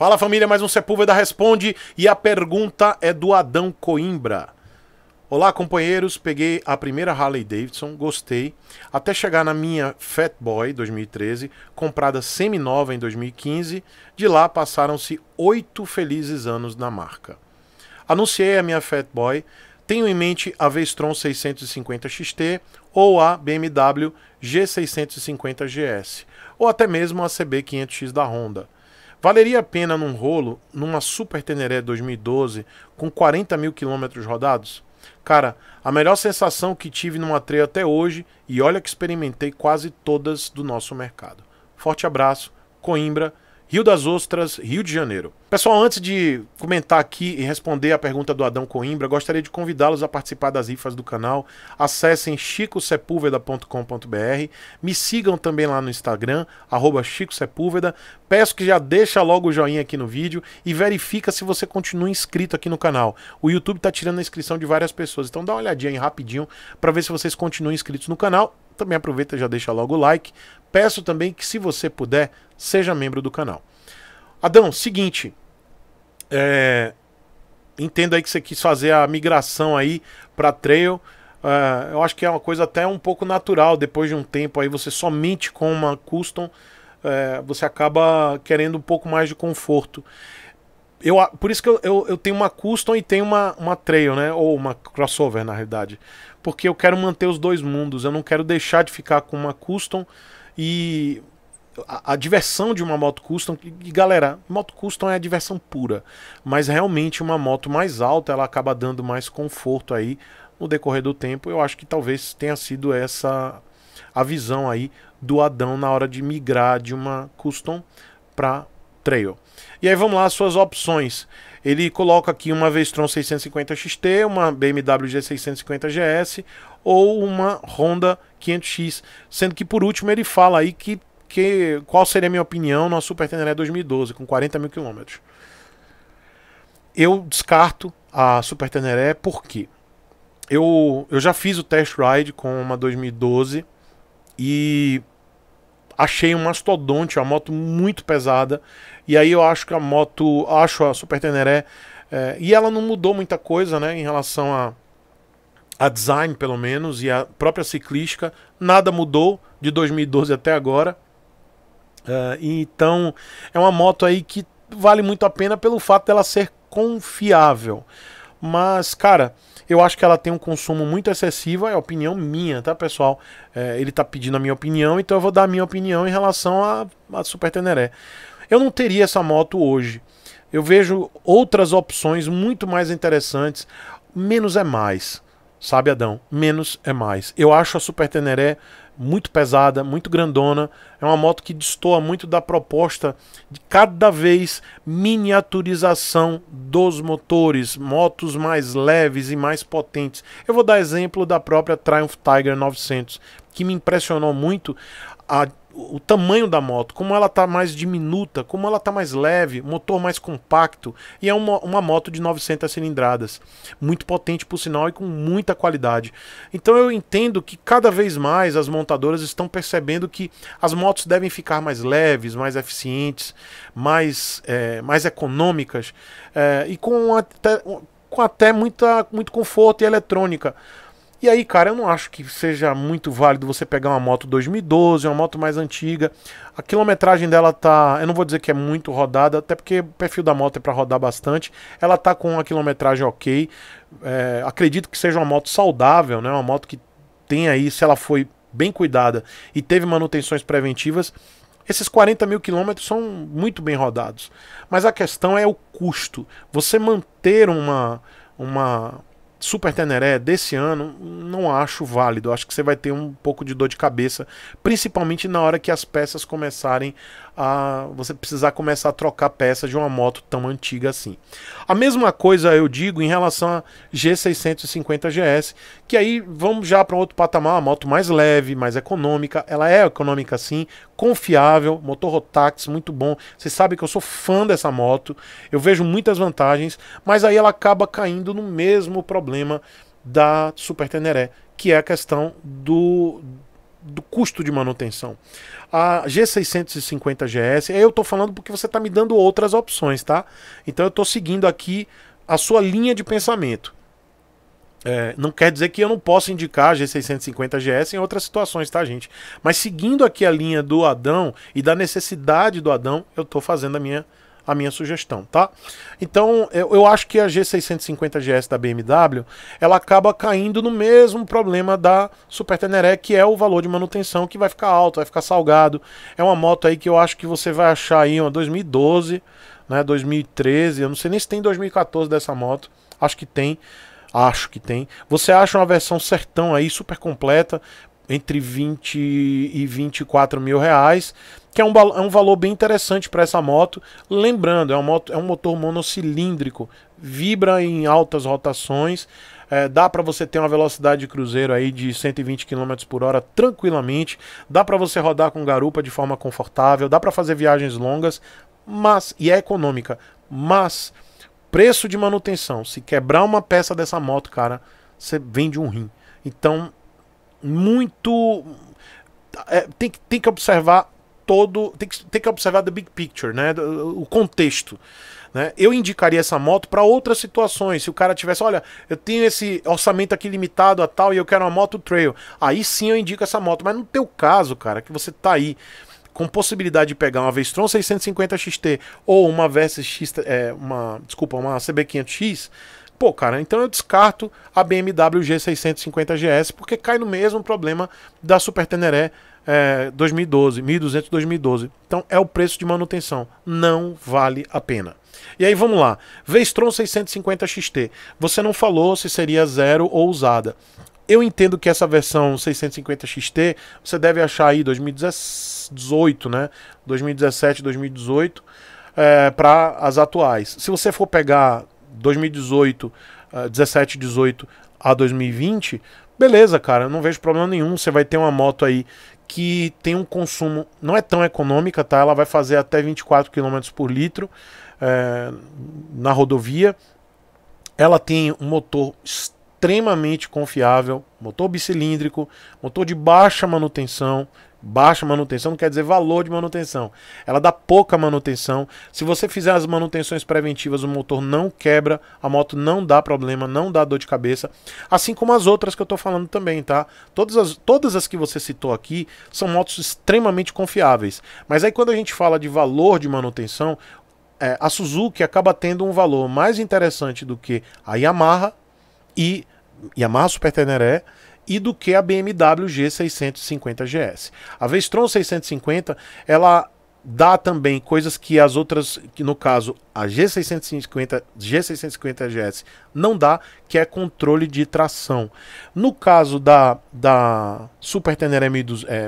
Fala família, mais um Sepúlveda Responde e a pergunta é do Adão Coimbra. Olá companheiros, peguei a primeira Harley Davidson, gostei, até chegar na minha Fat Boy 2013, comprada semi-nova em 2015, de lá passaram-se oito felizes anos na marca. Anunciei a minha Fat Boy, tenho em mente a Vestron 650 XT ou a BMW G650 GS, ou até mesmo a CB500X da Honda. Valeria a pena num rolo, numa Super Teneré 2012, com 40 mil quilômetros rodados? Cara, a melhor sensação que tive numa treia até hoje, e olha que experimentei quase todas do nosso mercado. Forte abraço, Coimbra, Rio das Ostras, Rio de Janeiro. Pessoal, antes de comentar aqui e responder a pergunta do Adão Coimbra, gostaria de convidá-los a participar das rifas do canal. Acessem chicosepulveda.com.br, me sigam também lá no Instagram, arroba chicosepulveda. Peço que já deixa logo o joinha aqui no vídeo e verifica se você continua inscrito aqui no canal. O YouTube está tirando a inscrição de várias pessoas, então dá uma olhadinha aí rapidinho para ver se vocês continuam inscritos no canal também aproveita e já deixa logo o like, Peço também que, se você puder, seja membro do canal. Adão, seguinte. É, entendo aí que você quis fazer a migração aí para Trail. Uh, eu acho que é uma coisa até um pouco natural. Depois de um tempo aí, você somente com uma custom, uh, você acaba querendo um pouco mais de conforto. Eu, por isso que eu, eu, eu, tenho uma custom e tenho uma, uma trail, né? Ou uma crossover, na realidade. Porque eu quero manter os dois mundos. Eu não quero deixar de ficar com uma custom e a, a, diversão de uma moto custom, e galera, moto custom é a diversão pura, mas realmente uma moto mais alta ela acaba dando mais conforto aí no decorrer do tempo. Eu acho que talvez tenha sido essa a visão aí do Adão na hora de migrar de uma custom para Trail. E aí vamos lá as suas opções. Ele coloca aqui uma Vestron 650 XT, uma BMW G650 GS ou uma Honda 500X, sendo que por último ele fala aí que, que qual seria a minha opinião na Super Tenere 2012 com 40 mil quilômetros. Eu descarto a Super Teneré porque eu, eu já fiz o test ride com uma 2012 e achei um mastodonte, uma moto muito pesada. E aí eu acho que a moto, acho a Super Teneré, é, e ela não mudou muita coisa, né, em relação a, a design, pelo menos, e a própria ciclística. Nada mudou de 2012 até agora. É, então, é uma moto aí que vale muito a pena pelo fato dela ser confiável. Mas, cara, eu acho que ela tem um consumo muito excessivo, é opinião minha, tá, pessoal? É, ele tá pedindo a minha opinião, então eu vou dar a minha opinião em relação à a, a Super Teneré. Eu não teria essa moto hoje. Eu vejo outras opções muito mais interessantes. Menos é mais. Sabe, Adão? Menos é mais. Eu acho a Super Teneré muito pesada, muito grandona. É uma moto que destoa muito da proposta de cada vez miniaturização dos motores, motos mais leves e mais potentes. Eu vou dar exemplo da própria Triumph Tiger 900, que me impressionou muito a o tamanho da moto, como ela está mais diminuta, como ela está mais leve, motor mais compacto e é uma, uma moto de 900 cilindradas, muito potente por sinal e com muita qualidade. Então eu entendo que cada vez mais as montadoras estão percebendo que as motos devem ficar mais leves, mais eficientes, mais, é, mais econômicas é, e com até, com até muita, muito conforto e eletrônica. E aí, cara, eu não acho que seja muito válido você pegar uma moto 2012, uma moto mais antiga. A quilometragem dela tá, eu não vou dizer que é muito rodada, até porque o perfil da moto é para rodar bastante. Ela tá com uma quilometragem ok. É, acredito que seja uma moto saudável, né? Uma moto que tem aí, se ela foi bem cuidada e teve manutenções preventivas, esses 40 mil quilômetros são muito bem rodados. Mas a questão é o custo. Você manter uma, uma Super Teneré desse ano não acho válido. Eu acho que você vai ter um pouco de dor de cabeça, principalmente na hora que as peças começarem a. Você precisar começar a trocar peças de uma moto tão antiga assim. A mesma coisa eu digo em relação a G650GS, que aí vamos já para um outro patamar, uma moto mais leve, mais econômica. Ela é econômica sim, confiável, motor Rotax muito bom. Você sabe que eu sou fã dessa moto, eu vejo muitas vantagens, mas aí ela acaba caindo no mesmo problema da Super Teneré, que é a questão do, do custo de manutenção. A G650GS, eu estou falando porque você está me dando outras opções, tá? Então eu estou seguindo aqui a sua linha de pensamento. É, não quer dizer que eu não possa indicar a G650GS em outras situações, tá, gente? Mas seguindo aqui a linha do Adão e da necessidade do Adão, eu estou fazendo a minha a minha sugestão, tá? Então, eu, acho que a G650GS da BMW, ela acaba caindo no mesmo problema da Super Teneré, que é o valor de manutenção que vai ficar alto, vai ficar salgado. É uma moto aí que eu acho que você vai achar aí uma 2012, né, 2013, eu não sei nem se tem 2014 dessa moto. Acho que tem. Acho que tem. Você acha uma versão sertão aí, super completa, entre 20 e 24 mil reais, que é um, é um valor bem interessante para essa moto. Lembrando, é, uma moto, é um motor monocilíndrico, vibra em altas rotações, é, dá para você ter uma velocidade de cruzeiro aí de 120 km por hora tranquilamente, dá para você rodar com garupa de forma confortável, dá para fazer viagens longas, mas e é econômica, mas preço de manutenção, se quebrar uma peça dessa moto, cara, você vende um rim. Então muito. É, tem, tem que observar todo. Tem que, tem que observar the big picture, né? O contexto. Né? Eu indicaria essa moto para outras situações. Se o cara tivesse, olha, eu tenho esse orçamento aqui limitado a tal e eu quero uma moto trail, aí sim eu indico essa moto. Mas no teu caso, cara, que você tá aí com possibilidade de pegar uma Vestron 650 XT ou uma Versus X, é, uma, desculpa, uma CB500X, Pô, cara, então eu descarto a BMW G650GS porque cai no mesmo problema da Super Teneré é, 2012, 1200 2012. Então é o preço de manutenção, não vale a pena. E aí vamos lá, Vestron 650 XT. Você não falou se seria zero ou usada. Eu entendo que essa versão 650 XT você deve achar aí 2018, né? 2017, 2018. É, para as atuais. Se você for pegar 2018, uh, 17, 18 a 2020, beleza, cara, não vejo problema nenhum. Você vai ter uma moto aí que tem um consumo, não é tão econômica, tá? Ela vai fazer até 24 km por litro é, na rodovia. Ela tem um motor extremamente confiável, motor bicilíndrico, motor de baixa manutenção, Baixa manutenção não quer dizer valor de manutenção. Ela dá pouca manutenção. Se você fizer as manutenções preventivas, o motor não quebra, a moto não dá problema, não dá dor de cabeça. Assim como as outras que eu estou falando também, tá? Todas as, todas as que você citou aqui são motos extremamente confiáveis. Mas aí quando a gente fala de valor de manutenção, é, a Suzuki acaba tendo um valor mais interessante do que a Yamaha e Yamaha Super Teneré e do que a BMW G650 GS. A Vestron 650, ela dá também coisas que as outras, que no caso a G650, G650 GS não dá, que é controle de tração. No caso da, da Super Tenere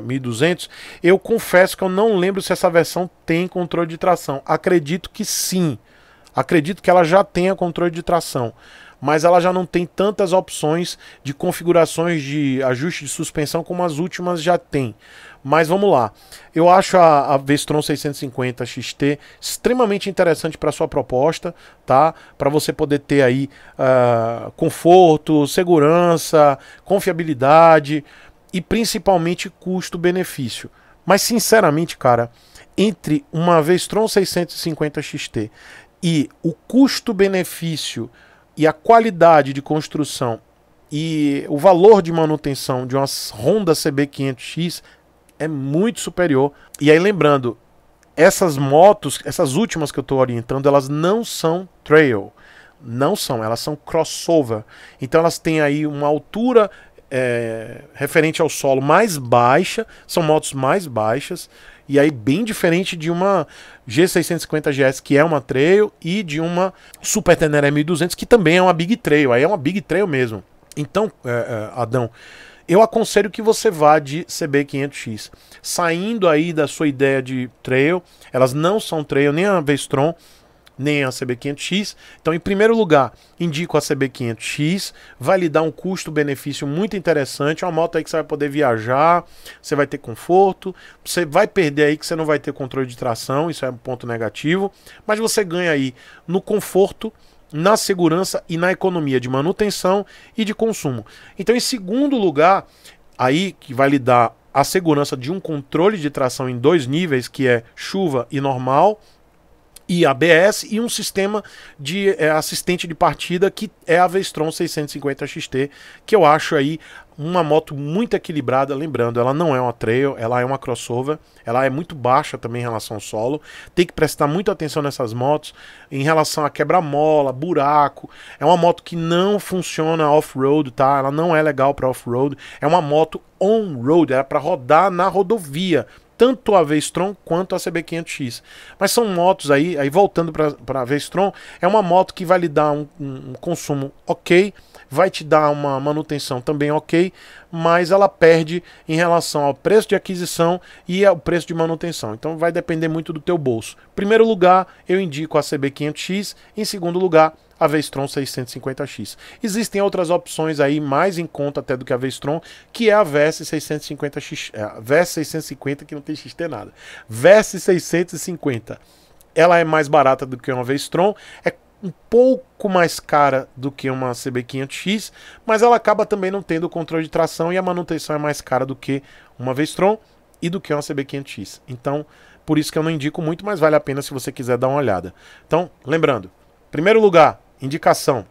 1200, é, eu confesso que eu não lembro se essa versão tem controle de tração. Acredito que sim. Acredito que ela já tenha controle de tração mas ela já não tem tantas opções de configurações de ajuste de suspensão como as últimas já tem. Mas vamos lá. Eu acho a, a Vestron 650 XT extremamente interessante para sua proposta, tá? Para você poder ter aí uh, conforto, segurança, confiabilidade e principalmente custo-benefício. Mas sinceramente, cara, entre uma Vestron 650 XT e o custo-benefício e a qualidade de construção e o valor de manutenção de uma Honda CB500X é muito superior. E aí lembrando, essas motos, essas últimas que eu estou orientando, elas não são trail. Não são, elas são crossover. Então elas têm aí uma altura é, referente ao solo mais baixa, são motos mais baixas, e aí bem diferente de uma G650 GS, que é uma trail, e de uma Super Tenere 1200, que também é uma Big Trail, aí é uma Big Trail mesmo. Então, é, é, Adão, eu aconselho que você vá de CB500X, saindo aí da sua ideia de trail, elas não são trail, nem a Vestron, nem a CB500X. Então, em primeiro lugar, indico a CB500X, vai lhe dar um custo-benefício muito interessante, é uma moto aí que você vai poder viajar, você vai ter conforto, você vai perder aí que você não vai ter controle de tração, isso é um ponto negativo, mas você ganha aí no conforto, na segurança e na economia de manutenção e de consumo. Então, em segundo lugar, aí que vai lhe dar a segurança de um controle de tração em dois níveis, que é chuva e normal, e ABS e um sistema de é, assistente de partida que é a Vestron 650 XT, que eu acho aí uma moto muito equilibrada, lembrando, ela não é uma trail, ela é uma crossover, ela é muito baixa também em relação ao solo. Tem que prestar muita atenção nessas motos em relação a quebra-mola, buraco. É uma moto que não funciona off-road, tá? Ela não é legal para off-road. É uma moto on-road, era para rodar na rodovia, tanto a Vestron quanto a CB500X. Mas são motos aí, aí voltando para a Vestron, é uma moto que vai lhe dar um, um consumo ok, vai te dar uma manutenção também ok, mas ela perde em relação ao preço de aquisição e ao preço de manutenção. Então vai depender muito do teu bolso. Primeiro lugar, eu indico a CB500X, em segundo lugar, a Vestron 650X. Existem outras opções aí mais em conta até do que a Vestron, que é a VS 650X, é, VS 650 que não tem XT nada. VS 650. Ela é mais barata do que uma Vestron, é um pouco mais cara do que uma CB500X, mas ela acaba também não tendo controle de tração e a manutenção é mais cara do que uma Vestron e do que uma CB500X. Então, por isso que eu não indico muito, mas vale a pena se você quiser dar uma olhada. Então, lembrando, primeiro lugar, Indicação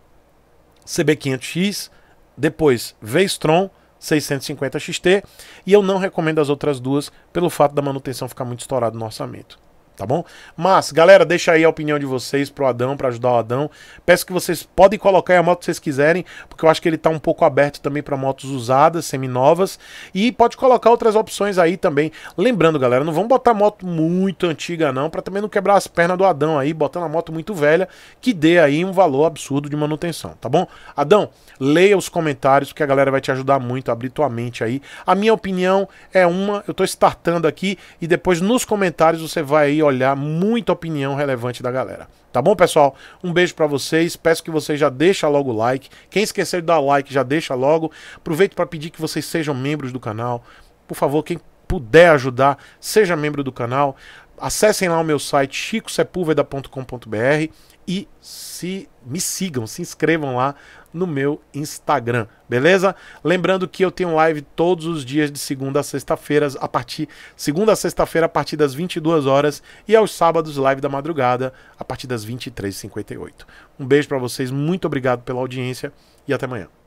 CB500X, depois V-Strom 650XT, e eu não recomendo as outras duas pelo fato da manutenção ficar muito estourada no orçamento tá bom? Mas, galera, deixa aí a opinião de vocês pro Adão, para ajudar o Adão. Peço que vocês podem colocar a moto que vocês quiserem, porque eu acho que ele tá um pouco aberto também para motos usadas, seminovas, e pode colocar outras opções aí também. Lembrando, galera, não vamos botar moto muito antiga não, para também não quebrar as pernas do Adão aí, botando a moto muito velha, que dê aí um valor absurdo de manutenção, tá bom? Adão, leia os comentários, porque a galera vai te ajudar muito, abrir tua mente aí. A minha opinião é uma, eu tô startando aqui e depois nos comentários você vai aí olhar olhar muita opinião relevante da galera. Tá bom, pessoal? Um beijo para vocês. Peço que vocês já deixem logo o like. Quem esquecer de dar like, já deixa logo. Aproveito para pedir que vocês sejam membros do canal. Por favor, quem puder ajudar, seja membro do canal. Acessem lá o meu site chicosepulveda.com.br e se me sigam, se inscrevam lá no meu Instagram, beleza? Lembrando que eu tenho live todos os dias de segunda a sexta-feira, a partir segunda a sexta-feira a partir das 22 horas e aos sábados live da madrugada a partir das 23:58. Um beijo para vocês, muito obrigado pela audiência e até amanhã.